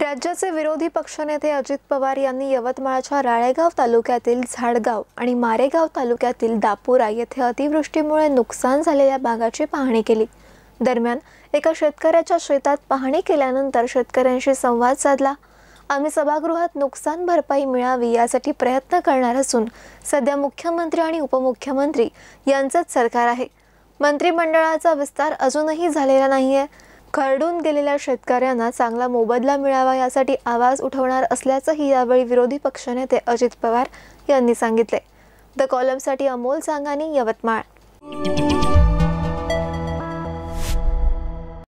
राज्याचे विरोधी पक्षनेते अजित पवार यांनी यवतमाळच्या राळेगाव तालुक्यातील झाडगाव आणि मारेगाव तालुक्यातील दापोरा येथे अतिवृष्टीमुळे नुकसान झालेल्या भागाची पाहणी केली दरम्यान एका शेतकऱ्याच्या शेतात पाहणी केल्यानंतर शेतकऱ्यांशी संवाद साधला आम्ही सभागृहात नुकसान भरपाई मिळावी यासाठी प्रयत्न करणार असून सध्या मुख्यमंत्री आणि उपमुख्यमंत्री यांचंच सरकार आहे मंत्रिमंडळाचा विस्तार अजूनही झालेला नाही आहे खरडून गेलेल्या शेतकऱ्यांना चांगला मोबदला मिळावा यासाठी आवाज उठवणार असल्याचंही यावेळी विरोधी पक्षनेते अजित पवार यांनी सांगितले द कॉलमसाठी अमोल सांगानी यवतमाळ